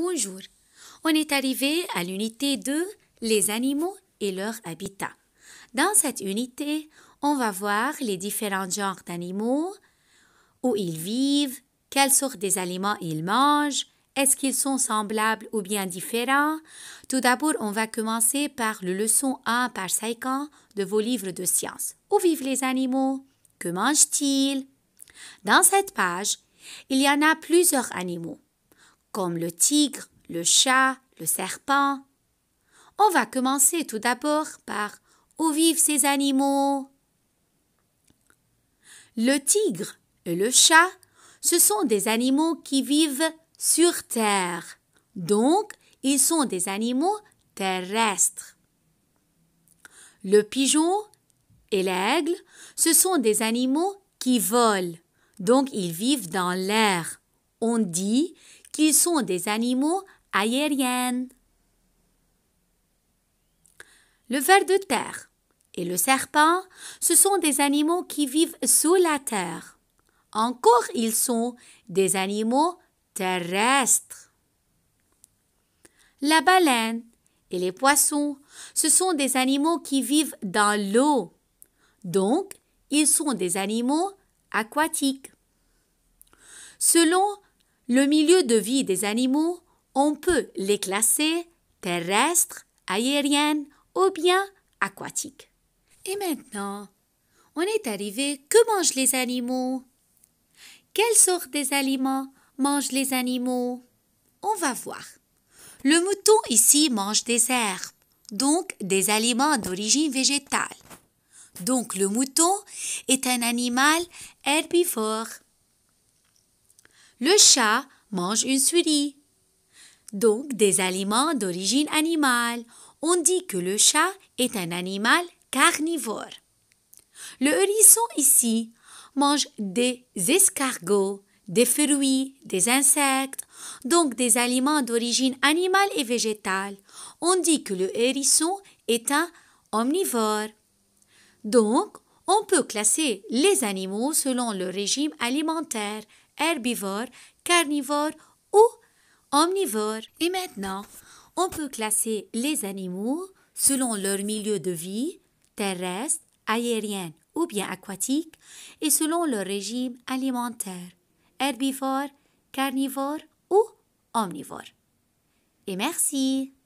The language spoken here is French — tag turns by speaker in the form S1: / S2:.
S1: Bonjour. On est arrivé à l'unité 2, les animaux et leur habitat. Dans cette unité, on va voir les différents genres d'animaux, où ils vivent, quelles sortes d'aliments ils mangent, est-ce qu'ils sont semblables ou bien différents Tout d'abord, on va commencer par le leçon 1 par 5 de vos livres de sciences. Où vivent les animaux Que mangent-ils Dans cette page, il y en a plusieurs animaux comme le tigre, le chat, le serpent. On va commencer tout d'abord par Où vivent ces animaux Le tigre et le chat, ce sont des animaux qui vivent sur terre. Donc, ils sont des animaux terrestres. Le pigeon et l'aigle, ce sont des animaux qui volent, donc ils vivent dans l'air on dit qu'ils sont des animaux aériens. Le ver de terre et le serpent, ce sont des animaux qui vivent sous la terre. Encore, ils sont des animaux terrestres. La baleine et les poissons, ce sont des animaux qui vivent dans l'eau. Donc, ils sont des animaux aquatiques. Selon le milieu de vie des animaux, on peut les classer terrestres, aériennes ou bien aquatiques. Et maintenant, on est arrivé que mangent les animaux Quelle sorte d'aliments mangent les animaux On va voir. Le mouton ici mange des herbes, donc des aliments d'origine végétale. Donc le mouton est un animal herbivore. Le chat mange une souris. Donc des aliments d'origine animale. On dit que le chat est un animal carnivore. Le hérisson ici mange des escargots, des fruits, des insectes, donc des aliments d'origine animale et végétale. On dit que le hérisson est un omnivore. Donc, on peut classer les animaux selon leur régime alimentaire, herbivore, carnivore ou omnivore. Et maintenant, on peut classer les animaux selon leur milieu de vie, terrestre, aérien ou bien aquatique, et selon leur régime alimentaire, herbivore, carnivore ou omnivore. Et merci.